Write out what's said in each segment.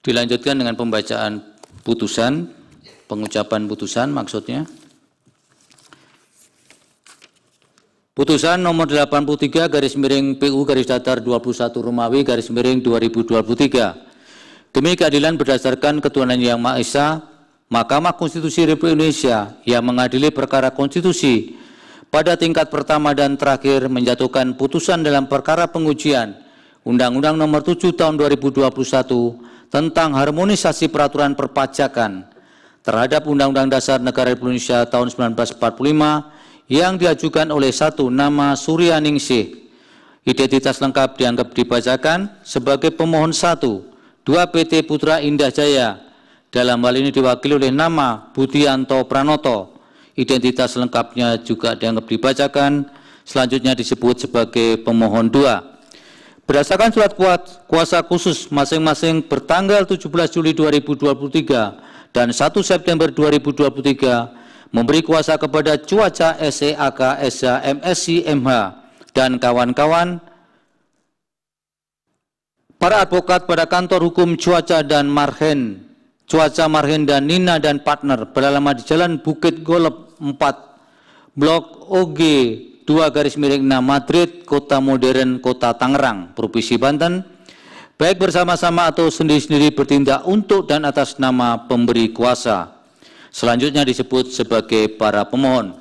Dilanjutkan dengan pembacaan putusan, pengucapan putusan maksudnya. Putusan nomor 83 garis miring PU garis datar 21 Romawi garis miring 2023. Demi keadilan berdasarkan ketuhanan yang Maha Esa, Mahkamah Konstitusi Republik Indonesia yang mengadili perkara konstitusi pada tingkat pertama dan terakhir menjatuhkan putusan dalam perkara pengujian Undang-Undang Nomor 7 Tahun 2021 tentang harmonisasi peraturan perpajakan terhadap Undang-Undang Dasar Negara Republik Indonesia tahun 1945 yang diajukan oleh satu nama Ningsih. Identitas lengkap dianggap dibacakan sebagai pemohon satu, dua PT Putra Indah Jaya. Dalam hal ini diwakili oleh nama Budianto Pranoto. Identitas lengkapnya juga dianggap dibacakan, selanjutnya disebut sebagai pemohon dua. Berdasarkan surat kuat kuasa khusus masing-masing bertanggal 17 Juli 2023 dan 1 September 2023 memberi kuasa kepada cuaca SEAK, SA e MSC, MH dan kawan-kawan para advokat pada kantor hukum cuaca dan marhen cuaca marhen dan Nina dan partner berlama di Jalan Bukit Golep 4 Blok OG dua garis miring 6 Madrid, kota modern, kota Tangerang, Provinsi Banten, baik bersama-sama atau sendiri-sendiri bertindak untuk dan atas nama pemberi kuasa. Selanjutnya disebut sebagai para pemohon.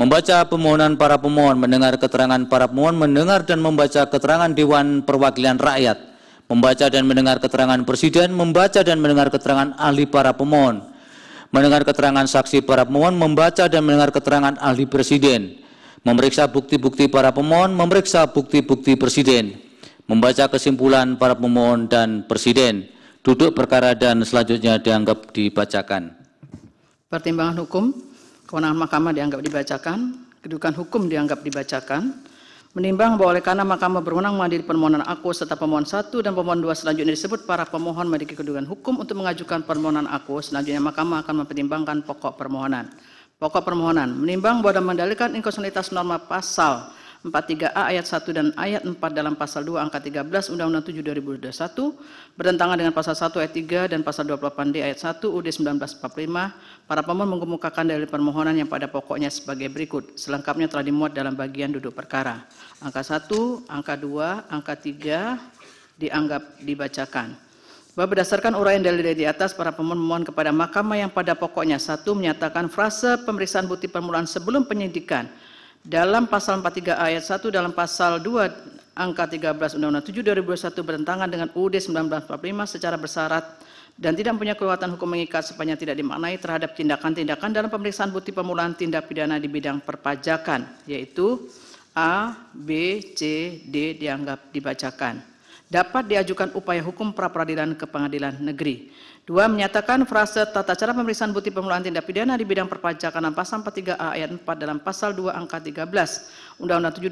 Membaca permohonan para pemohon, mendengar keterangan para pemohon, mendengar dan membaca keterangan Dewan Perwakilan Rakyat, membaca dan mendengar keterangan Presiden, membaca dan mendengar keterangan ahli para pemohon, mendengar keterangan saksi para pemohon, membaca dan mendengar keterangan ahli Presiden, memeriksa bukti-bukti para pemohon, memeriksa bukti-bukti presiden, membaca kesimpulan para pemohon dan presiden, duduk perkara dan selanjutnya dianggap dibacakan. Pertimbangan hukum, kewenangan mahkamah dianggap dibacakan, kedudukan hukum dianggap dibacakan, menimbang bahwa oleh karena mahkamah berwenang mengadili permohonan aku serta pemohon satu dan pemohon dua selanjutnya disebut para pemohon memiliki kedudukan hukum untuk mengajukan permohonan aku selanjutnya mahkamah akan mempertimbangkan pokok permohonan. Pokok permohonan menimbang bahwa mendalilkan inkonsistensi norma pasal 43A ayat 1 dan ayat 4 dalam pasal 2 angka 13 Undang-Undang 7 2021 bertentangan dengan pasal 1 ayat 3 dan pasal 28D ayat 1 UD 1945 para pemohon mengemukakan dalil permohonan yang pada pokoknya sebagai berikut selengkapnya telah dimuat dalam bagian duduk perkara angka 1 angka 2 angka 3 dianggap dibacakan bahwa berdasarkan uraian dalil di atas, para pemohon memohon kepada mahkamah yang pada pokoknya satu menyatakan frase pemeriksaan bukti permulaan sebelum penyidikan dalam pasal 43 ayat 1 dalam pasal 2 angka 13 Undang-Undang 7 2021 bertentangan dengan UUD 1945 secara bersyarat dan tidak punya kekuatan hukum mengikat sepanjang tidak dimaknai terhadap tindakan-tindakan dalam pemeriksaan bukti permulaan tindak pidana di bidang perpajakan yaitu A, B, C, D dianggap dibacakan dapat diajukan upaya hukum pra peradilan ke pengadilan negeri. Dua, menyatakan frase tata cara pemeriksaan bukti pemulaan tindak pidana di bidang perpajakan pasal 43A ayat 4 dalam pasal 2 angka 13 Undang-Undang 7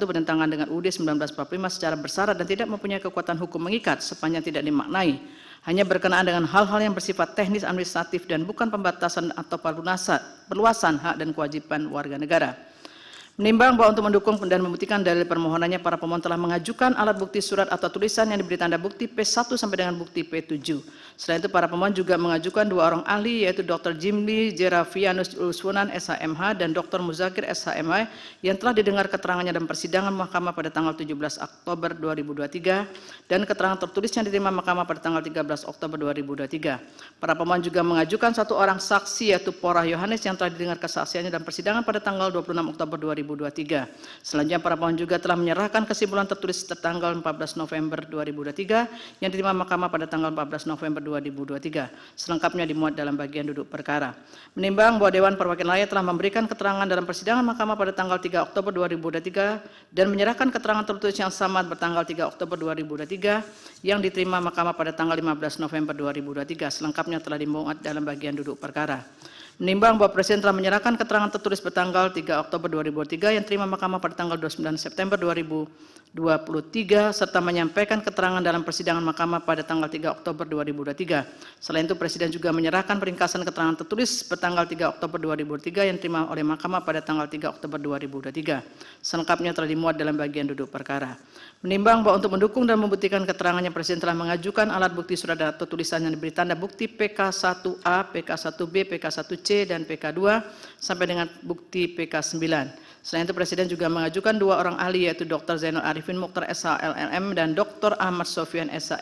2021 bertentangan dengan UUD 1945 secara bersyarat dan tidak mempunyai kekuatan hukum mengikat sepanjang tidak dimaknai hanya berkenaan dengan hal-hal yang bersifat teknis administratif dan bukan pembatasan atau perluasan hak dan kewajiban warga negara. Menimbang bahwa untuk mendukung dan membuktikan dalil permohonannya, para pemohon telah mengajukan alat bukti surat atau tulisan yang diberi tanda bukti P1 sampai dengan bukti P7. Selain itu, para pemohon juga mengajukan dua orang ahli, yaitu Dr. Jimli Jerafianus Uswonan, SHMH, dan Dr. Muzakir, SHMH, yang telah didengar keterangannya dalam persidangan mahkamah pada tanggal 17 Oktober 2023, dan keterangan tertulis yang diterima mahkamah pada tanggal 13 Oktober 2023. Para pemohon juga mengajukan satu orang saksi, yaitu Porah Yohanes, yang telah didengar kesaksiannya dalam persidangan pada tanggal 26 Oktober 2023, 2023. Selanjutnya para pemohon juga telah menyerahkan kesimpulan tertulis tertanggal 14 November 2023 yang diterima Mahkamah pada tanggal 14 November 2023. Selengkapnya dimuat dalam bagian duduk perkara. Menimbang bahwa Dewan Perwakilan Rakyat telah memberikan keterangan dalam persidangan Mahkamah pada tanggal 3 Oktober 2023 dan menyerahkan keterangan tertulis yang sama bertanggal 3 Oktober 2023 yang diterima Mahkamah pada tanggal 15 November 2023. Selengkapnya telah dimuat dalam bagian duduk perkara. Menimbang bahwa Presiden telah menyerahkan keterangan tertulis bertanggal 3 Oktober 2003 yang terima Mahkamah pada tanggal 29 September 2000. 23 serta menyampaikan keterangan dalam persidangan mahkamah pada tanggal 3 Oktober 2023. Selain itu Presiden juga menyerahkan peringkasan keterangan tertulis bertanggal 3 Oktober 2023 yang diterima oleh mahkamah pada tanggal 3 Oktober 2023. Selengkapnya telah dimuat dalam bagian duduk perkara. Menimbang bahwa untuk mendukung dan membuktikan keterangannya Presiden telah mengajukan alat bukti surat atau tulisan yang diberi tanda bukti PK1A, PK1B, PK1C, dan PK2 sampai dengan bukti PK9. Selain itu Presiden juga mengajukan dua orang ahli yaitu Dr. Zainul Arifin Mukhtar SH dan Dr. Ahmad Sofian SH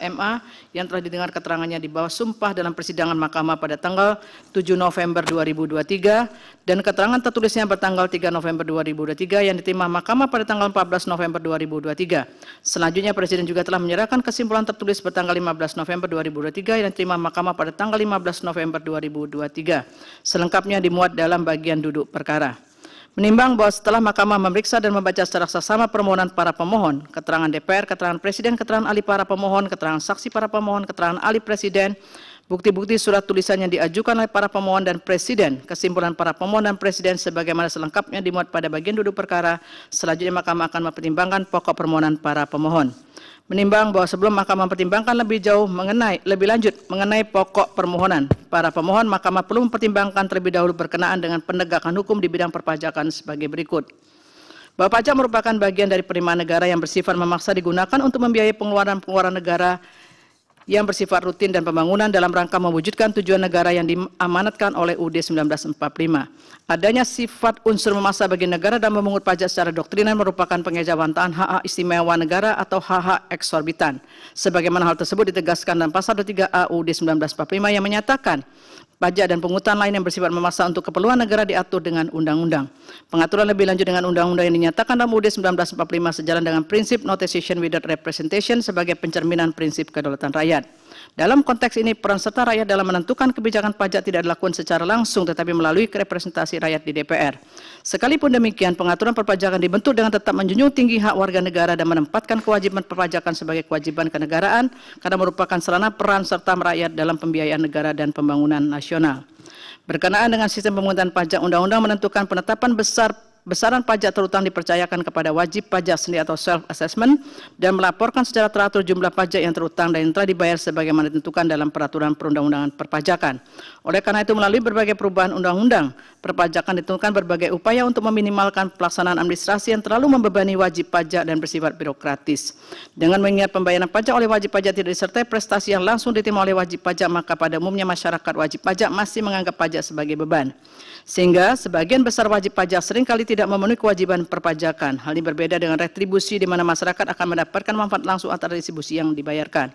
yang telah didengar keterangannya di bawah sumpah dalam persidangan mahkamah pada tanggal 7 November 2023 dan keterangan tertulisnya bertanggal 3 November 2023 yang diterima mahkamah pada tanggal 14 November 2023. Selanjutnya Presiden juga telah menyerahkan kesimpulan tertulis bertanggal 15 November 2023 yang diterima mahkamah pada tanggal 15 November 2023. Selengkapnya dimuat dalam bagian duduk perkara. Menimbang bahwa setelah Mahkamah memeriksa dan membaca secara sesama permohonan para pemohon, keterangan DPR, keterangan Presiden, keterangan ahli para pemohon, keterangan saksi para pemohon, keterangan ahli Presiden, bukti-bukti surat tulisan yang diajukan oleh para pemohon dan Presiden, kesimpulan para pemohon dan Presiden sebagaimana selengkapnya dimuat pada bagian duduk perkara, selanjutnya Mahkamah akan mempertimbangkan pokok permohonan para pemohon menimbang bahwa sebelum mahkamah mempertimbangkan lebih jauh mengenai lebih lanjut mengenai pokok permohonan para pemohon mahkamah perlu mempertimbangkan terlebih dahulu berkenaan dengan penegakan hukum di bidang perpajakan sebagai berikut bahwa pajak merupakan bagian dari penerimaan negara yang bersifat memaksa digunakan untuk membiayai pengeluaran-pengeluaran negara yang bersifat rutin dan pembangunan dalam rangka mewujudkan tujuan negara yang diamanatkan oleh UD 1945. Adanya sifat unsur memaksa bagi negara dan memungut pajak secara doktrinan merupakan pengejawantahan hak-hak istimewa negara atau hak-hak eksorbitan. Sebagaimana hal tersebut ditegaskan dalam pasal 23A UUD 1945 yang menyatakan pajak dan pungutan lain yang bersifat memaksa untuk keperluan negara diatur dengan undang-undang. Pengaturan lebih lanjut dengan undang-undang yang dinyatakan dalam UUD 1945 sejalan dengan prinsip notation without representation sebagai pencerminan prinsip kedaulatan rakyat. Dalam konteks ini, peran serta rakyat dalam menentukan kebijakan pajak tidak dilakukan secara langsung, tetapi melalui representasi rakyat di DPR. Sekalipun demikian, pengaturan perpajakan dibentuk dengan tetap menjunjung tinggi hak warga negara dan menempatkan kewajiban perpajakan sebagai kewajiban kenegaraan, karena merupakan sarana peran serta rakyat dalam pembiayaan negara dan pembangunan nasional. Berkenaan dengan sistem pemungutan pajak, undang-undang menentukan penetapan besar besaran pajak terutang dipercayakan kepada wajib pajak sendiri atau self-assessment, dan melaporkan secara teratur jumlah pajak yang terutang dan yang telah dibayar sebagaimana ditentukan dalam peraturan perundang-undangan perpajakan. Oleh karena itu, melalui berbagai perubahan undang-undang, perpajakan ditentukan berbagai upaya untuk meminimalkan pelaksanaan administrasi yang terlalu membebani wajib pajak dan bersifat birokratis. Dengan mengingat pembayaran pajak oleh wajib pajak tidak disertai prestasi yang langsung diterima oleh wajib pajak, maka pada umumnya masyarakat wajib pajak masih menganggap pajak sebagai beban. Sehingga sebagian besar wajib pajak seringkali tidak memenuhi kewajiban perpajakan. Hal ini berbeda dengan retribusi di mana masyarakat akan mendapatkan manfaat langsung antara distribusi yang dibayarkan.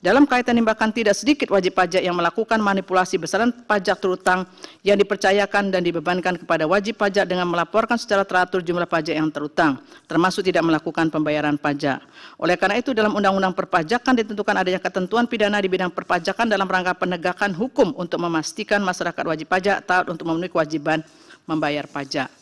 Dalam kaitan ini bahkan tidak sedikit wajib pajak yang melakukan manipulasi besaran pajak terutang yang dipercayakan dan dibebankan kepada wajib pajak dengan melaporkan secara teratur jumlah pajak yang terutang, termasuk tidak melakukan pembayaran pajak. Oleh karena itu dalam Undang-Undang Perpajakan ditentukan adanya ketentuan pidana di bidang perpajakan dalam rangka penegakan hukum untuk memastikan masyarakat wajib pajak taat untuk memenuhi kewajiban membayar pajak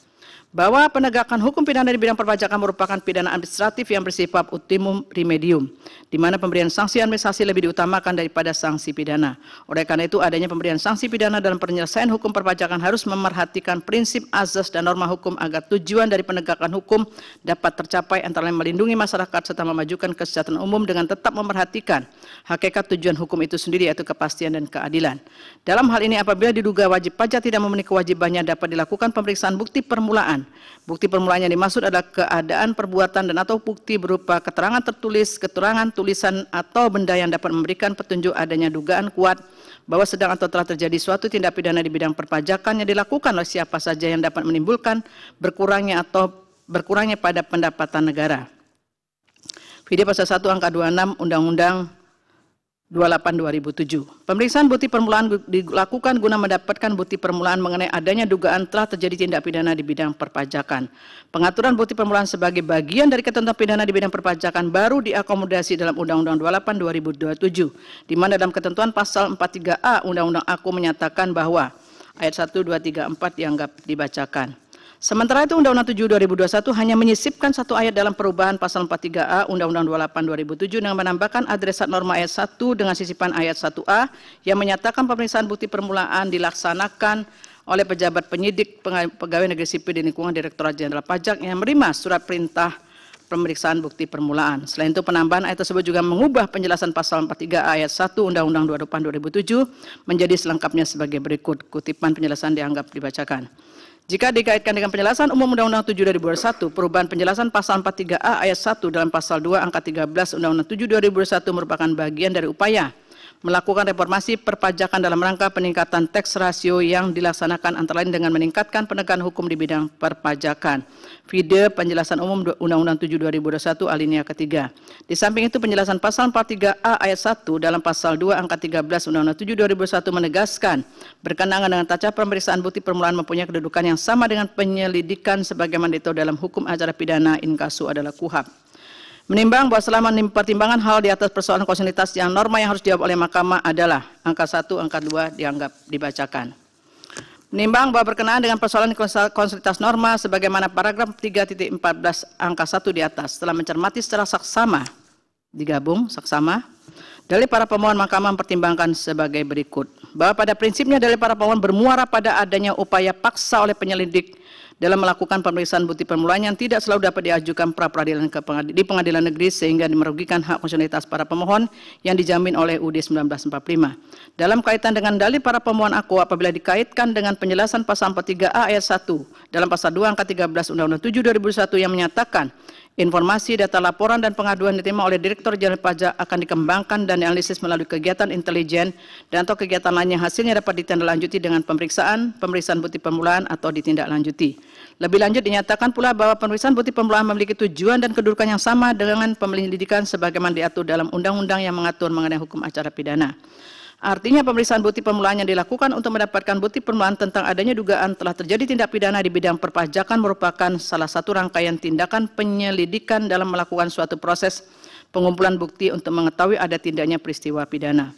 bahwa penegakan hukum pidana di bidang perpajakan merupakan pidana administratif yang bersifat ultimum remedium, di mana pemberian sanksi administrasi lebih diutamakan daripada sanksi pidana. Oleh karena itu, adanya pemberian sanksi pidana dalam penyelesaian hukum perpajakan harus memerhatikan prinsip azas dan norma hukum agar tujuan dari penegakan hukum dapat tercapai antara lain melindungi masyarakat serta memajukan kesejahteraan umum dengan tetap memerhatikan hakikat tujuan hukum itu sendiri yaitu kepastian dan keadilan. Dalam hal ini apabila diduga wajib pajak tidak memenuhi kewajibannya dapat dilakukan pemeriksaan bukti permulaan Bukti permulaannya dimaksud adalah keadaan perbuatan dan atau bukti berupa keterangan tertulis, keterangan tulisan atau benda yang dapat memberikan petunjuk adanya dugaan kuat bahwa sedang atau telah terjadi suatu tindak pidana di bidang perpajakan yang dilakukan oleh siapa saja yang dapat menimbulkan berkurangnya atau berkurangnya pada pendapatan negara. Video pasal 1 angka 26 Undang-Undang 28 2007. Pemeriksaan bukti permulaan dilakukan guna mendapatkan bukti permulaan mengenai adanya dugaan telah terjadi tindak pidana di bidang perpajakan. Pengaturan bukti permulaan sebagai bagian dari ketentuan pidana di bidang perpajakan baru diakomodasi dalam Undang-Undang 28 2007. di mana dalam ketentuan pasal 43A Undang-Undang Aku menyatakan bahwa ayat 1 2 3 4 dianggap dibacakan. Sementara itu Undang-Undang 7 2021 hanya menyisipkan satu ayat dalam perubahan pasal 43A Undang-Undang 28 2007 dengan menambahkan adresat norma ayat 1 dengan sisipan ayat 1A yang menyatakan pemeriksaan bukti permulaan dilaksanakan oleh pejabat penyidik pegawai negeri sipil di lingkungan Direktorat Jenderal Pajak yang menerima surat perintah pemeriksaan bukti permulaan. Selain itu penambahan ayat tersebut juga mengubah penjelasan pasal 43 ayat 1 Undang-Undang 28 2007 menjadi selengkapnya sebagai berikut. Kutipan penjelasan dianggap dibacakan. Jika dikaitkan dengan penjelasan Umum Undang-Undang 7 2001, perubahan penjelasan pasal 43A ayat 1 dalam pasal 2 angka 13 Undang-Undang 7 2001 merupakan bagian dari upaya melakukan reformasi perpajakan dalam rangka peningkatan tax ratio yang dilaksanakan antara lain dengan meningkatkan penegakan hukum di bidang perpajakan. Vide penjelasan umum Undang-Undang 7 2021 alinea ketiga. Di samping itu penjelasan pasal 43A ayat 1 dalam pasal 2 angka 13 Undang-Undang 7 2021 menegaskan berkenaan dengan taca pemeriksaan bukti permulaan mempunyai kedudukan yang sama dengan penyelidikan sebagaimana itu dalam hukum acara pidana inkasu adalah kuhab. Menimbang bahwa selama pertimbangan hal di atas persoalan konsolidasi yang norma yang harus dijawab oleh mahkamah adalah angka 1, angka 2 dianggap dibacakan. Menimbang bahwa berkenaan dengan persoalan konsolidasi norma sebagaimana paragraf 3.14 angka 1 di atas telah mencermati secara saksama digabung saksama dari para pemohon mahkamah mempertimbangkan sebagai berikut bahwa pada prinsipnya dari para pemohon bermuara pada adanya upaya paksa oleh penyelidik dalam melakukan pemeriksaan bukti permulaan yang tidak selalu dapat diajukan pra peradilan ke pengadilan, di pengadilan negeri sehingga merugikan hak konstitusionalitas para pemohon yang dijamin oleh UUD 1945. Dalam kaitan dengan dalih para pemohon aku apabila dikaitkan dengan penjelasan pasal 43A ayat 1 dalam pasal 2 angka 13 Undang-Undang 7 2001 yang menyatakan Informasi, data laporan, dan pengaduan diterima oleh Direktur Jenderal Pajak akan dikembangkan dan dianalisis melalui kegiatan intelijen dan atau kegiatan lainnya. hasilnya dapat ditindaklanjuti dengan pemeriksaan, pemeriksaan bukti permulaan, atau ditindaklanjuti. Lebih lanjut dinyatakan pula bahwa pemeriksaan bukti permulaan memiliki tujuan dan kedudukan yang sama dengan penyelidikan sebagaimana diatur dalam undang-undang yang mengatur mengenai hukum acara pidana. Artinya pemeriksaan bukti permulaan yang dilakukan untuk mendapatkan bukti permulaan tentang adanya dugaan telah terjadi tindak pidana di bidang perpajakan merupakan salah satu rangkaian tindakan penyelidikan dalam melakukan suatu proses pengumpulan bukti untuk mengetahui ada tindaknya peristiwa pidana.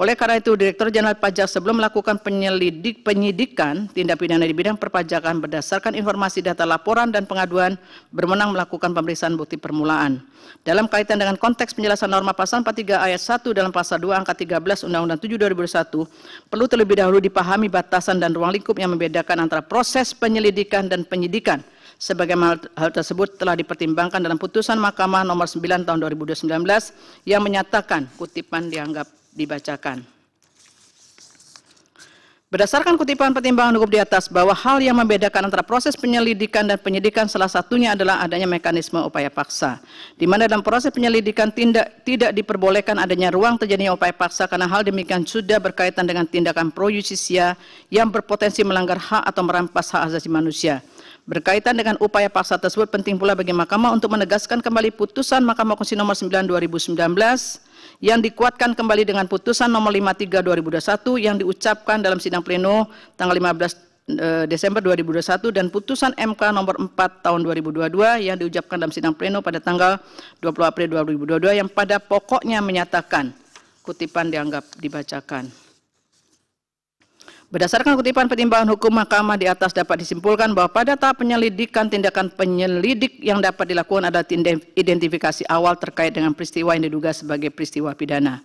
Oleh karena itu, Direktur Jenderal Pajak sebelum melakukan penyelidik, penyidikan tindak pidana di bidang perpajakan berdasarkan informasi data laporan dan pengaduan bermenang melakukan pemeriksaan bukti permulaan. Dalam kaitan dengan konteks penjelasan norma pasal 43 ayat 1 dalam pasal 2 angka 13 Undang-Undang 7 2001, perlu terlebih dahulu dipahami batasan dan ruang lingkup yang membedakan antara proses penyelidikan dan penyidikan sebagaimana hal tersebut telah dipertimbangkan dalam putusan Mahkamah nomor 9 tahun 2019 yang menyatakan kutipan dianggap dibacakan. Berdasarkan kutipan pertimbangan hukum di atas bahwa hal yang membedakan antara proses penyelidikan dan penyidikan salah satunya adalah adanya mekanisme upaya paksa. Di mana dalam proses penyelidikan tindak, tidak diperbolehkan adanya ruang terjadinya upaya paksa karena hal demikian sudah berkaitan dengan tindakan pro justisia yang berpotensi melanggar hak atau merampas hak asasi manusia. Berkaitan dengan upaya paksa tersebut penting pula bagi Mahkamah untuk menegaskan kembali putusan Mahkamah Konstitusi nomor 9 2019 yang dikuatkan kembali dengan putusan nomor 53 2021 yang diucapkan dalam sidang pleno tanggal 15 eh, Desember 2021 dan putusan MK nomor 4 tahun 2022 yang diucapkan dalam sidang pleno pada tanggal 20 April 2022 yang pada pokoknya menyatakan kutipan dianggap dibacakan. Berdasarkan kutipan pertimbangan hukum mahkamah di atas dapat disimpulkan bahwa pada tahap penyelidikan tindakan penyelidik yang dapat dilakukan adalah identifikasi awal terkait dengan peristiwa yang diduga sebagai peristiwa pidana.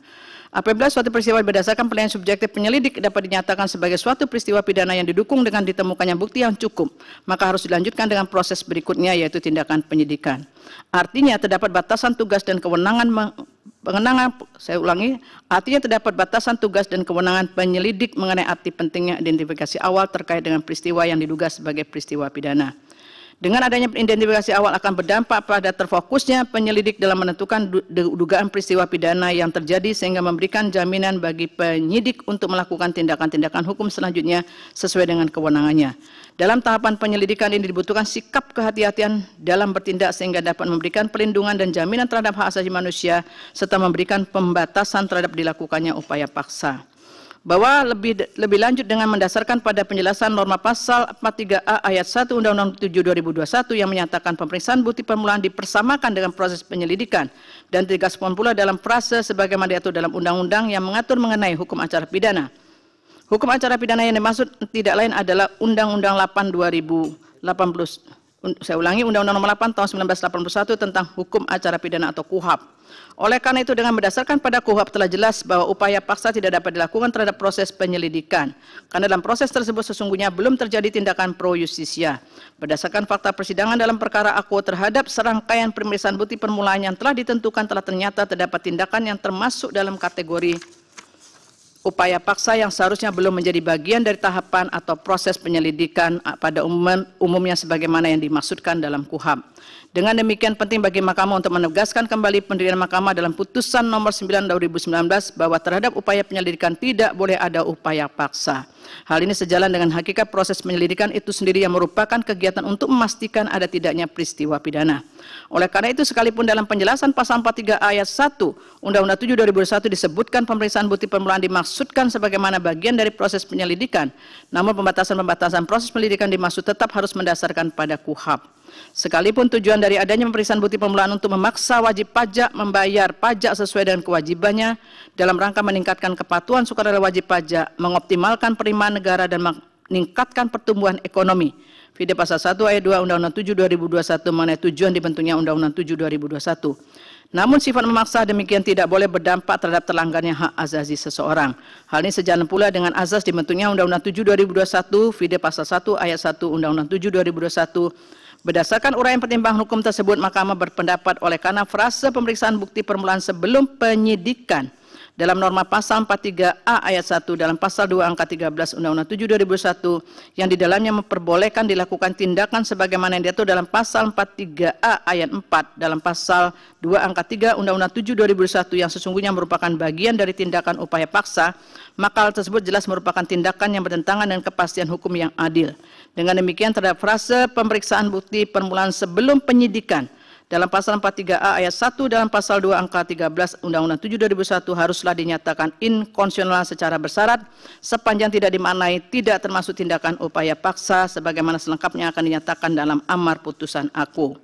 Apabila suatu peristiwa berdasarkan penilaian subjektif penyelidik dapat dinyatakan sebagai suatu peristiwa pidana yang didukung dengan ditemukannya bukti yang cukup, maka harus dilanjutkan dengan proses berikutnya yaitu tindakan penyidikan. Artinya terdapat batasan tugas dan kewenangan Pengenangan, saya ulangi, artinya terdapat batasan tugas dan kewenangan penyelidik mengenai arti pentingnya identifikasi awal terkait dengan peristiwa yang diduga sebagai peristiwa pidana. Dengan adanya identifikasi awal akan berdampak pada terfokusnya penyelidik dalam menentukan dugaan peristiwa pidana yang terjadi sehingga memberikan jaminan bagi penyidik untuk melakukan tindakan-tindakan hukum selanjutnya sesuai dengan kewenangannya. Dalam tahapan penyelidikan ini dibutuhkan sikap kehati-hatian dalam bertindak sehingga dapat memberikan perlindungan dan jaminan terhadap hak asasi manusia serta memberikan pembatasan terhadap dilakukannya upaya paksa. Bahwa lebih lebih lanjut dengan mendasarkan pada penjelasan norma pasal 43A ayat 1 Undang-Undang 7 2021 yang menyatakan pemeriksaan bukti permulaan dipersamakan dengan proses penyelidikan dan tegas pula dalam prase sebagaimana diatur dalam undang-undang yang mengatur mengenai hukum acara pidana. Hukum acara pidana yang dimaksud tidak lain adalah Undang-Undang 8 2080. Saya ulangi Undang-Undang Nomor 8 tahun 1981 tentang Hukum Acara Pidana atau KUHAP. Oleh karena itu dengan berdasarkan pada KUHAP telah jelas bahwa upaya paksa tidak dapat dilakukan terhadap proses penyelidikan karena dalam proses tersebut sesungguhnya belum terjadi tindakan pro justisia. Berdasarkan fakta persidangan dalam perkara aku terhadap serangkaian pemeriksaan bukti permulaan yang telah ditentukan telah ternyata terdapat tindakan yang termasuk dalam kategori upaya paksa yang seharusnya belum menjadi bagian dari tahapan atau proses penyelidikan ah, pada umum, umumnya sebagaimana yang dimaksudkan dalam KUHAP. Dengan demikian penting bagi mahkamah untuk menegaskan kembali pendirian mahkamah dalam putusan nomor 9 tahun 2019 bahwa terhadap upaya penyelidikan tidak boleh ada upaya paksa. Hal ini sejalan dengan hakikat proses penyelidikan itu sendiri yang merupakan kegiatan untuk memastikan ada tidaknya peristiwa pidana. Oleh karena itu sekalipun dalam penjelasan pasal 43 ayat 1 Undang-Undang 7 2001 disebutkan pemeriksaan bukti permulaan dimaksudkan sebagaimana bagian dari proses penyelidikan. Namun pembatasan-pembatasan proses penyelidikan dimaksud tetap harus mendasarkan pada kuhap. Sekalipun tujuan dari adanya pemeriksaan bukti permulaan untuk memaksa wajib pajak membayar pajak sesuai dengan kewajibannya dalam rangka meningkatkan kepatuhan sukarela wajib pajak, mengoptimalkan penerimaan negara dan meningkatkan pertumbuhan ekonomi. Vide pasal 1 ayat 2 Undang-Undang 7 2021 mengenai tujuan dibentuknya Undang-Undang 7 2021. Namun sifat memaksa demikian tidak boleh berdampak terhadap terlanggarnya hak asasi seseorang. Hal ini sejalan pula dengan azas dibentuknya Undang-Undang 7 2021, Vide pasal 1 ayat 1 Undang-Undang 7 2021 Berdasarkan uraian pertimbangan hukum tersebut, Mahkamah berpendapat oleh karena frase pemeriksaan bukti permulaan sebelum penyidikan dalam norma pasal 43A ayat 1 dalam pasal 2 angka 13 Undang-Undang 7 2001 yang di dalamnya memperbolehkan dilakukan tindakan sebagaimana yang diatur dalam pasal 43A ayat 4 dalam pasal 2 angka 3 Undang-Undang 7 2001 yang sesungguhnya merupakan bagian dari tindakan upaya paksa, maka hal tersebut jelas merupakan tindakan yang bertentangan dengan kepastian hukum yang adil. Dengan demikian terhadap frase pemeriksaan bukti permulaan sebelum penyidikan dalam pasal 43A ayat 1 dalam pasal 2 angka 13 Undang-Undang 7 2001 haruslah dinyatakan inkonstitusional secara bersyarat sepanjang tidak dimaknai tidak termasuk tindakan upaya paksa sebagaimana selengkapnya akan dinyatakan dalam amar putusan aku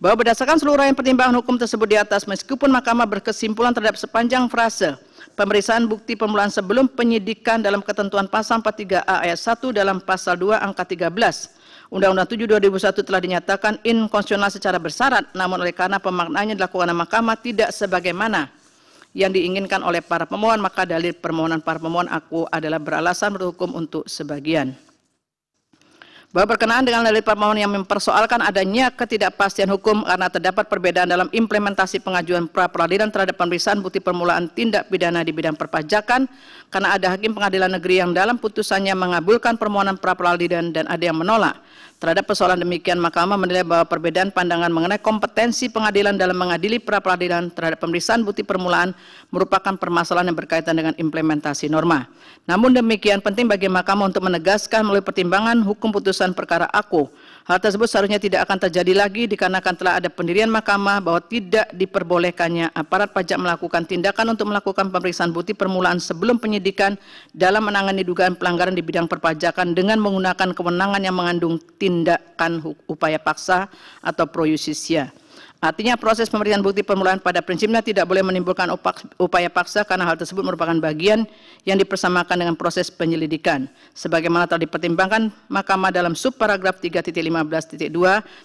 bahwa berdasarkan seluruh yang pertimbangan hukum tersebut di atas, meskipun mahkamah berkesimpulan terhadap sepanjang frase pemeriksaan bukti pemulaan sebelum penyidikan dalam ketentuan pasal 43A ayat 1 dalam pasal 2 angka 13 Undang-Undang 7 2001 telah dinyatakan inkonstitusional secara bersyarat, namun oleh karena pemaknaannya dilakukan oleh mahkamah tidak sebagaimana yang diinginkan oleh para pemohon, maka dalil permohonan para pemohon aku adalah beralasan berhukum untuk sebagian bahwa berkenaan dengan dalil permohonan yang mempersoalkan adanya ketidakpastian hukum karena terdapat perbedaan dalam implementasi pengajuan pra peradilan terhadap pemeriksaan bukti permulaan tindak pidana di bidang perpajakan karena ada hakim pengadilan negeri yang dalam putusannya mengabulkan permohonan pra peradilan dan ada yang menolak Terhadap persoalan demikian, Mahkamah menilai bahwa perbedaan pandangan mengenai kompetensi pengadilan dalam mengadili pra peradilan terhadap pemeriksaan bukti permulaan merupakan permasalahan yang berkaitan dengan implementasi norma. Namun demikian penting bagi Mahkamah untuk menegaskan melalui pertimbangan hukum putusan perkara aku Hal tersebut seharusnya tidak akan terjadi lagi dikarenakan telah ada pendirian mahkamah bahwa tidak diperbolehkannya aparat pajak melakukan tindakan untuk melakukan pemeriksaan bukti permulaan sebelum penyidikan dalam menangani dugaan pelanggaran di bidang perpajakan dengan menggunakan kewenangan yang mengandung tindakan upaya paksa atau pro Artinya proses pemberian bukti permulaan pada prinsipnya tidak boleh menimbulkan upaya paksa karena hal tersebut merupakan bagian yang dipersamakan dengan proses penyelidikan. Sebagaimana telah dipertimbangkan Mahkamah dalam subparagraf 3.15.2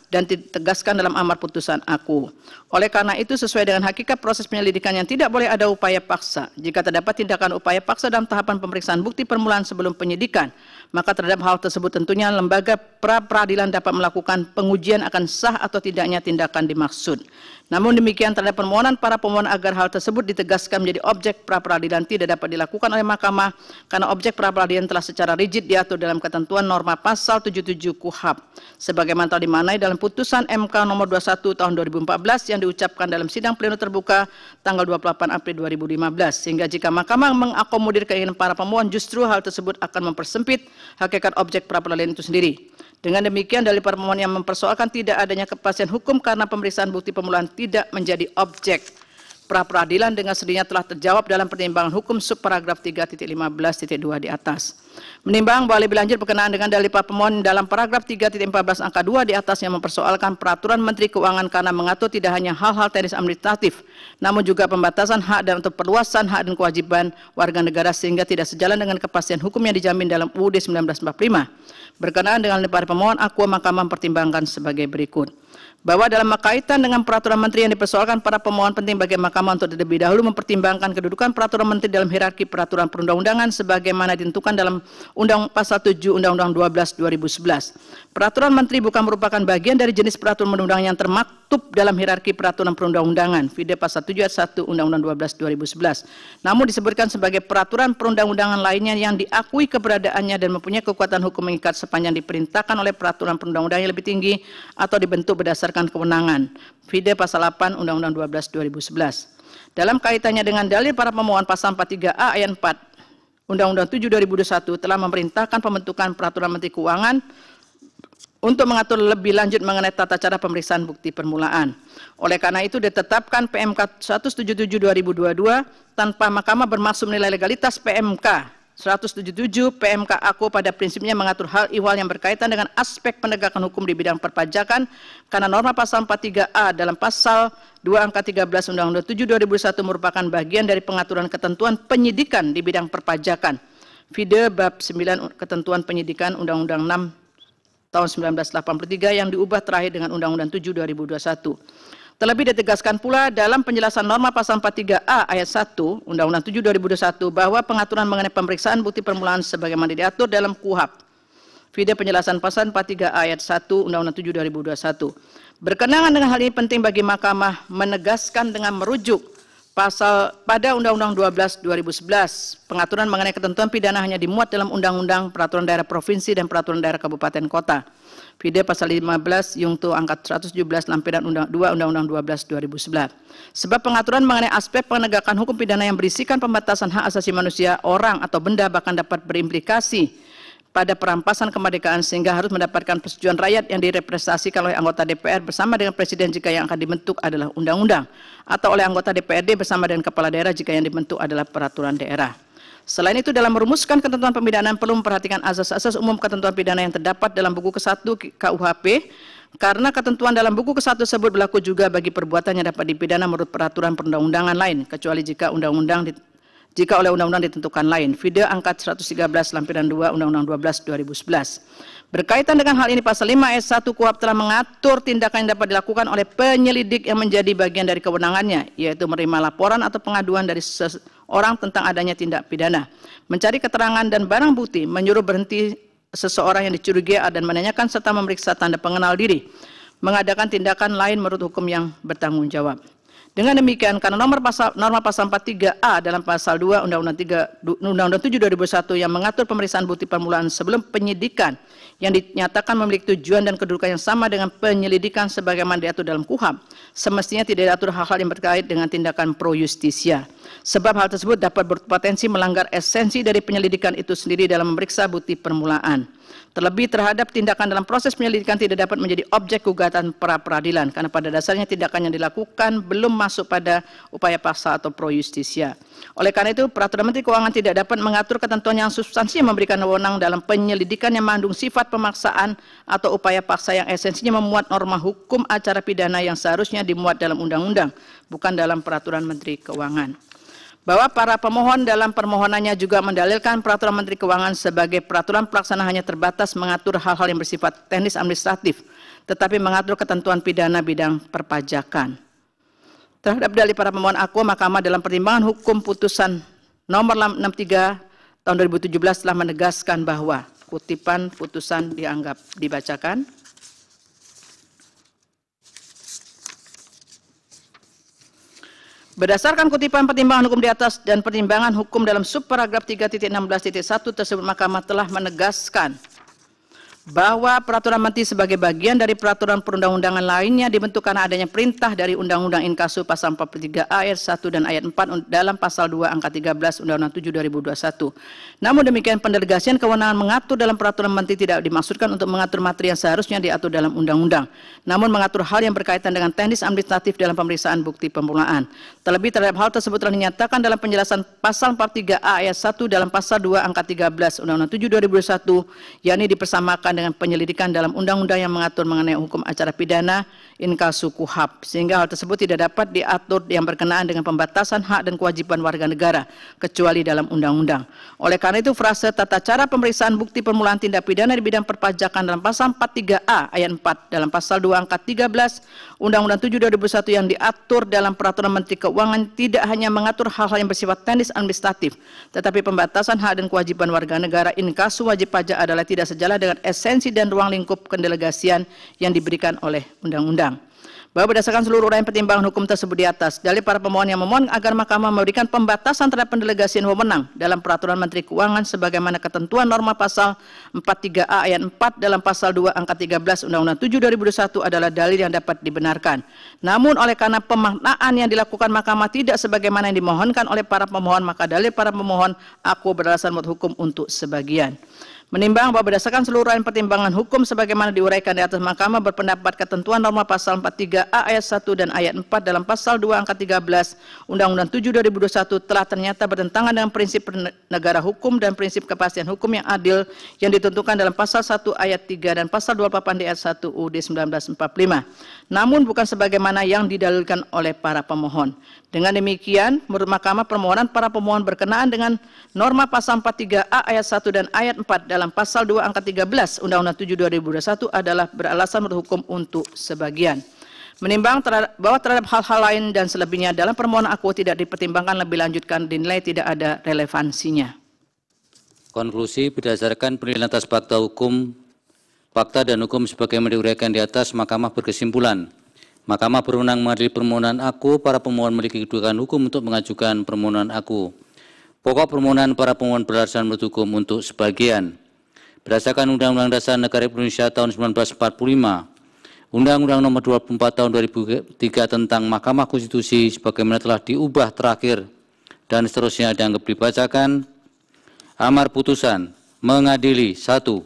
dan ditegaskan dalam amar putusan aku. Oleh karena itu sesuai dengan hakikat proses penyelidikan yang tidak boleh ada upaya paksa. Jika terdapat tindakan upaya paksa dalam tahapan pemeriksaan bukti permulaan sebelum penyidikan, maka terhadap hal tersebut tentunya lembaga pra peradilan dapat melakukan pengujian akan sah atau tidaknya tindakan dimaksud dimaksud. Namun demikian terhadap permohonan para pemohon agar hal tersebut ditegaskan menjadi objek pra peradilan tidak dapat dilakukan oleh mahkamah karena objek pra peradilan telah secara rigid diatur dalam ketentuan norma pasal 77 KUHAP sebagaimana telah dimanai dalam putusan MK nomor 21 tahun 2014 yang diucapkan dalam sidang pleno terbuka tanggal 28 April 2015 sehingga jika mahkamah mengakomodir keinginan para pemohon justru hal tersebut akan mempersempit hakikat objek pra peradilan itu sendiri. Dengan demikian dari permohonan yang mempersoalkan tidak adanya kepastian hukum karena pemeriksaan bukti pemulaan tidak menjadi objek pra peradilan dengan sendirinya telah terjawab dalam pertimbangan hukum subparagraf 3.15.2 di atas. Menimbang bahwa lebih lanjut berkenaan dengan dalil para pemohon dalam paragraf 3.14 angka 2 di atas yang mempersoalkan peraturan Menteri Keuangan karena mengatur tidak hanya hal-hal teknis administratif, namun juga pembatasan hak dan untuk perluasan hak dan kewajiban warga negara sehingga tidak sejalan dengan kepastian hukum yang dijamin dalam UUD 1945. Berkenaan dengan lebar pemohon, aku Mahkamah mempertimbangkan sebagai berikut bahwa dalam kaitan dengan peraturan menteri yang dipersoalkan para pemohon penting bagi mahkamah untuk terlebih dahulu mempertimbangkan kedudukan peraturan menteri dalam hierarki peraturan perundang-undangan sebagaimana ditentukan dalam Undang Pasal 7 Undang-Undang 12 2011. Peraturan menteri bukan merupakan bagian dari jenis peraturan perundang undangan yang termaktub dalam hierarki peraturan perundang-undangan. Vide Pasal 7 ayat 1 Undang-Undang 12 2011. Namun disebutkan sebagai peraturan perundang-undangan lainnya yang diakui keberadaannya dan mempunyai kekuatan hukum mengikat sepanjang diperintahkan oleh peraturan perundang-undangan yang lebih tinggi atau dibentuk berdasarkan berdasarkan kewenangan. Vide pasal 8 Undang-Undang 12 2011. Dalam kaitannya dengan dalil para pemohon pasal 43A ayat 4 Undang-Undang 7 2001 telah memerintahkan pembentukan peraturan menteri keuangan untuk mengatur lebih lanjut mengenai tata cara pemeriksaan bukti permulaan. Oleh karena itu ditetapkan PMK 177 2022 tanpa Mahkamah bermaksud menilai legalitas PMK 177 PMK AKU pada prinsipnya mengatur hal ihwal yang berkaitan dengan aspek penegakan hukum di bidang perpajakan karena norma pasal 43A dalam pasal 2 angka 13 Undang-Undang 7 2001 merupakan bagian dari pengaturan ketentuan penyidikan di bidang perpajakan. Vide bab 9 ketentuan penyidikan Undang-Undang 6 tahun 1983 yang diubah terakhir dengan Undang-Undang 7 2021. Terlebih ditegaskan pula dalam penjelasan norma pasal 43A ayat 1 Undang-Undang 7 2021 bahwa pengaturan mengenai pemeriksaan bukti permulaan sebagaimana diatur dalam KUHAP. Video penjelasan pasal 43A ayat 1 Undang-Undang 7 2021. berkenangan dengan hal ini penting bagi mahkamah menegaskan dengan merujuk pasal pada Undang-Undang 12 2011 pengaturan mengenai ketentuan pidana hanya dimuat dalam Undang-Undang Peraturan Daerah Provinsi dan Peraturan Daerah Kabupaten Kota. Video pasal 15 Yungto angkat 117 lampiran Undang 2 Undang-Undang 12 2011. Sebab pengaturan mengenai aspek penegakan hukum pidana yang berisikan pembatasan hak asasi manusia, orang atau benda bahkan dapat berimplikasi pada perampasan kemerdekaan sehingga harus mendapatkan persetujuan rakyat yang direpresentasikan oleh anggota DPR bersama dengan presiden jika yang akan dibentuk adalah undang-undang atau oleh anggota DPRD bersama dengan kepala daerah jika yang dibentuk adalah peraturan daerah. Selain itu dalam merumuskan ketentuan pemidanaan perlu memperhatikan asas-asas umum ketentuan pidana yang terdapat dalam buku ke-1 KUHP karena ketentuan dalam buku ke-1 tersebut berlaku juga bagi perbuatan yang dapat dipidana menurut peraturan perundang-undangan lain kecuali jika undang-undang jika oleh undang-undang ditentukan lain. Video angkat 113 lampiran 2 Undang-Undang 12 2011. Berkaitan dengan hal ini pasal 5 s 1 KUHP telah mengatur tindakan yang dapat dilakukan oleh penyelidik yang menjadi bagian dari kewenangannya yaitu menerima laporan atau pengaduan dari seseorang tentang adanya tindak pidana, mencari keterangan dan barang bukti, menyuruh berhenti seseorang yang dicurigai dan menanyakan serta memeriksa tanda pengenal diri, mengadakan tindakan lain menurut hukum yang bertanggung jawab. Dengan demikian, karena nomor pasal, norma pasal 43A dalam pasal 2 Undang-Undang 3 Undang-Undang 7 2001 yang mengatur pemeriksaan bukti permulaan sebelum penyidikan yang dinyatakan memiliki tujuan dan kedudukan yang sama dengan penyelidikan sebagaimana diatur dalam KUHAP, semestinya tidak diatur hal-hal yang berkait dengan tindakan pro justisia. Sebab hal tersebut dapat berpotensi melanggar esensi dari penyelidikan itu sendiri dalam memeriksa bukti permulaan. Terlebih terhadap tindakan dalam proses penyelidikan tidak dapat menjadi objek gugatan pra peradilan karena pada dasarnya tindakan yang dilakukan belum masuk pada upaya paksa atau pro justisia. Oleh karena itu, peraturan Menteri Keuangan tidak dapat mengatur ketentuan yang substansi yang memberikan wewenang dalam penyelidikan yang mengandung sifat pemaksaan atau upaya paksa yang esensinya memuat norma hukum acara pidana yang seharusnya dimuat dalam undang-undang, bukan dalam peraturan Menteri Keuangan bahwa para pemohon dalam permohonannya juga mendalilkan peraturan Menteri Keuangan sebagai peraturan pelaksana hanya terbatas mengatur hal-hal yang bersifat teknis administratif, tetapi mengatur ketentuan pidana bidang perpajakan. Terhadap dalil para pemohon aku, Mahkamah dalam pertimbangan hukum putusan nomor 63 tahun 2017 telah menegaskan bahwa kutipan putusan dianggap dibacakan. Berdasarkan kutipan pertimbangan hukum di atas dan pertimbangan hukum dalam subparagraf 3.16.1 tersebut Mahkamah telah menegaskan bahwa peraturan menteri sebagai bagian dari peraturan perundang-undangan lainnya dibentuk karena adanya perintah dari Undang-Undang Inkasu pasal 43 ayat 1 dan ayat 4 dalam pasal 2 angka 13 Undang-Undang 7 2021. Namun demikian pendelegasian kewenangan mengatur dalam peraturan menteri tidak dimaksudkan untuk mengatur materi yang seharusnya diatur dalam undang-undang, namun mengatur hal yang berkaitan dengan teknis administratif dalam pemeriksaan bukti pembunuhan. Terlebih terhadap hal tersebut telah dinyatakan dalam penjelasan pasal 43 ayat 1 dalam pasal 2 angka 13 Undang-Undang 7 2021 yakni dipersamakan dengan penyelidikan dalam undang-undang yang mengatur mengenai hukum acara pidana inkasu kuhab sehingga hal tersebut tidak dapat diatur yang berkenaan dengan pembatasan hak dan kewajiban warga negara kecuali dalam undang-undang. Oleh karena itu frase tata cara pemeriksaan bukti permulaan tindak pidana di bidang perpajakan dalam pasal 43A ayat 4 dalam pasal 2 angka 13 Undang-Undang 7 2001 yang diatur dalam Peraturan Menteri Keuangan tidak hanya mengatur hal-hal yang bersifat teknis administratif, tetapi pembatasan hak dan kewajiban warga negara inkasu wajib pajak adalah tidak sejalan dengan esensi dan ruang lingkup kendelegasian yang diberikan oleh undang-undang bahwa berdasarkan seluruh uraian pertimbangan hukum tersebut di atas, dalil para pemohon yang memohon agar mahkamah memberikan pembatasan terhadap pendelegasian wewenang dalam peraturan Menteri Keuangan sebagaimana ketentuan norma pasal 43A ayat 4 dalam pasal 2 angka 13 Undang-Undang 7 2021 adalah dalil yang dapat dibenarkan. Namun oleh karena pemaknaan yang dilakukan mahkamah tidak sebagaimana yang dimohonkan oleh para pemohon, maka dalil para pemohon aku beralasan menurut hukum untuk sebagian menimbang bahwa berdasarkan seluruh pertimbangan hukum sebagaimana diuraikan di atas mahkamah berpendapat ketentuan norma pasal 43A ayat 1 dan ayat 4 dalam pasal 2 angka 13 Undang-Undang 7 2021 telah ternyata bertentangan dengan prinsip negara hukum dan prinsip kepastian hukum yang adil yang ditentukan dalam pasal 1 ayat 3 dan pasal 28 di ayat 1 UUD 1945. Namun bukan sebagaimana yang didalilkan oleh para pemohon. Dengan demikian, menurut Mahkamah permohonan para pemohon berkenaan dengan norma pasal 43A ayat 1 dan ayat 4 dalam pasal 2 angka 13 Undang-Undang 7 2021 adalah beralasan menurut hukum untuk sebagian. Menimbang terhadap, bahwa terhadap hal-hal lain dan selebihnya dalam permohonan aku tidak dipertimbangkan lebih lanjutkan dinilai tidak ada relevansinya. Konklusi berdasarkan penilaian atas fakta hukum, fakta dan hukum sebagai yang diuraikan di atas, Mahkamah berkesimpulan Mahkamah berwenang mengadili permohonan aku, para pemohon memiliki kedudukan hukum untuk mengajukan permohonan aku. Pokok permohonan para pemohon berdasarkan menurut hukum untuk sebagian. Berdasarkan Undang-Undang Dasar Negara Indonesia tahun 1945, Undang-Undang Nomor 24 Tahun 2003 tentang Mahkamah Konstitusi sebagaimana telah diubah terakhir dan seterusnya dianggap dibacakan. Amar putusan mengadili satu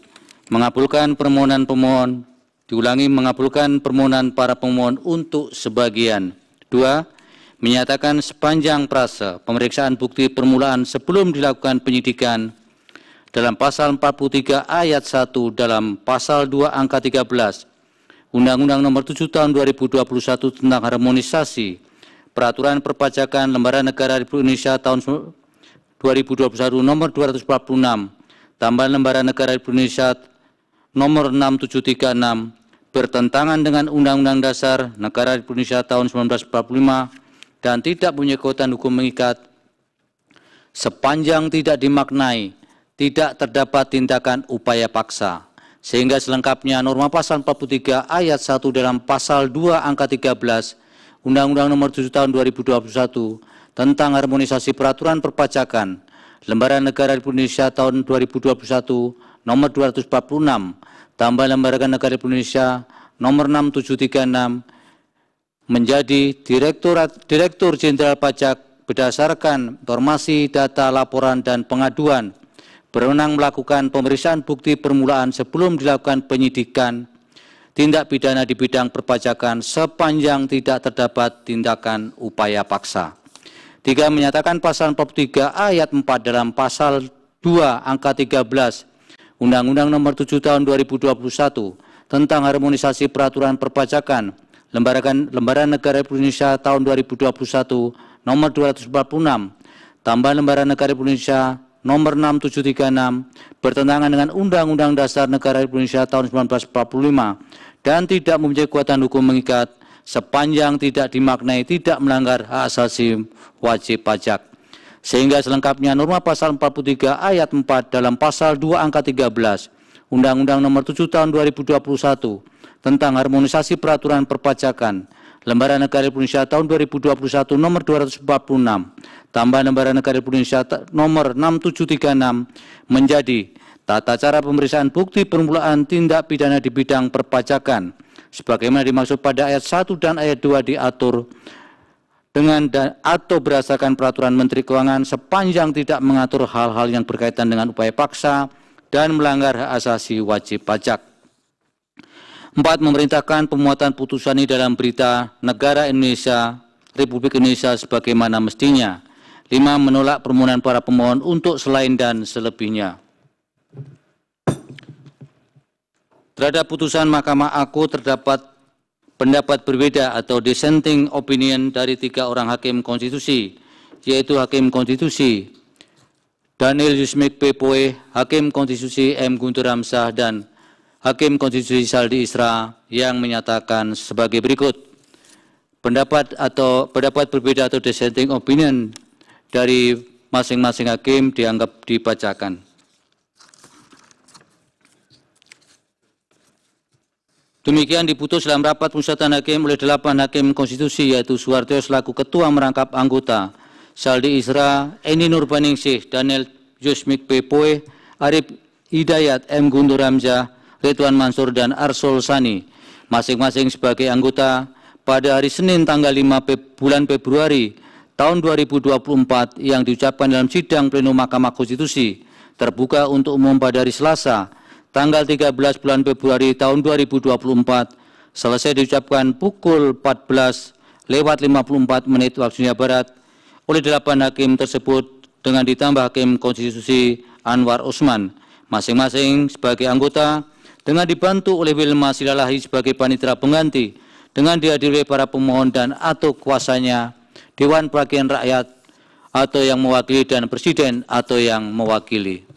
mengabulkan permohonan pemohon Diulangi mengabulkan permohonan para pemohon untuk sebagian. Dua, menyatakan sepanjang prase pemeriksaan bukti permulaan sebelum dilakukan penyidikan dalam pasal 43 ayat 1 dalam pasal 2 angka 13 Undang-Undang Nomor 7 Tahun 2021 tentang harmonisasi Peraturan Perpajakan Lembaran Negara Republik Indonesia tahun 2021 Nomor 246 Tambahan Lembaran Negara Republik Indonesia nomor 6736 bertentangan dengan Undang-Undang Dasar Negara Indonesia tahun 1945 dan tidak punya kekuatan hukum mengikat sepanjang tidak dimaknai tidak terdapat tindakan upaya paksa sehingga selengkapnya norma pasal 43 ayat 1 dalam pasal 2 angka 13 Undang-Undang Nomor 7 Tahun 2021 tentang harmonisasi peraturan perpajakan Lembaran Negara Indonesia tahun 2021 nomor 246 tambah Lembaga Negara Indonesia nomor 6736 menjadi direktur Direktur Jenderal Pajak berdasarkan informasi data laporan dan pengaduan berwenang melakukan pemeriksaan bukti permulaan sebelum dilakukan penyidikan tindak pidana di bidang perpajakan sepanjang tidak terdapat tindakan upaya paksa. Tiga menyatakan pasal 43 ayat 4 dalam pasal 2 angka 13 Undang-Undang Nomor 7 Tahun 2021 tentang harmonisasi peraturan perpajakan Lembaran, Lembaran Negara Indonesia tahun 2021 nomor 246 tambah Lembaran Negara Republik Indonesia nomor 6736 bertentangan dengan Undang-Undang Dasar Negara Republik Indonesia tahun 1945 dan tidak mempunyai kekuatan hukum mengikat sepanjang tidak dimaknai tidak melanggar hak asasi wajib pajak. Sehingga selengkapnya norma pasal 43 ayat 4 dalam pasal 2 angka 13 Undang-Undang Nomor 7 Tahun 2021 tentang harmonisasi peraturan perpajakan Lembaran Negara Indonesia tahun 2021 nomor 246 tambah Lembaran Negara Indonesia nomor 6736 menjadi tata cara pemeriksaan bukti permulaan tindak pidana di bidang perpajakan sebagaimana dimaksud pada ayat 1 dan ayat 2 diatur dengan dan, atau berdasarkan peraturan Menteri Keuangan sepanjang tidak mengatur hal-hal yang berkaitan dengan upaya paksa dan melanggar hak asasi wajib pajak. Empat, memerintahkan pemuatan putusan ini dalam berita negara Indonesia, Republik Indonesia sebagaimana mestinya. Lima, menolak permohonan para pemohon untuk selain dan selebihnya. Terhadap putusan Mahkamah Aku terdapat pendapat berbeda atau dissenting opinion dari tiga orang hakim konstitusi, yaitu Hakim Konstitusi Daniel Yusmik P. Poe, Hakim Konstitusi M. Guntur Ramsah, dan Hakim Konstitusi Saldi Isra yang menyatakan sebagai berikut. Pendapat atau pendapat berbeda atau dissenting opinion dari masing-masing hakim dianggap dibacakan. Demikian diputus dalam rapat pusat hakim oleh delapan hakim konstitusi yaitu Suwarto selaku ketua merangkap anggota, Saldi Isra, Eni Nurbaningsih, Daniel Yusmik Pepoe, Arif Hidayat M. Guntur Ramzah, Ridwan Mansur dan Arsul Sani, masing-masing sebagai anggota pada hari Senin tanggal 5 bulan Februari tahun 2024 yang diucapkan dalam sidang pleno Mahkamah Konstitusi terbuka untuk umum pada hari Selasa tanggal 13 bulan Februari tahun 2024 selesai diucapkan pukul 14 lewat 54 menit waktu Indonesia Barat oleh delapan hakim tersebut dengan ditambah hakim konstitusi Anwar Usman masing-masing sebagai anggota dengan dibantu oleh Wilma Silalahi sebagai panitera pengganti dengan dihadiri para pemohon dan atau kuasanya Dewan Perwakilan Rakyat atau yang mewakili dan Presiden atau yang mewakili.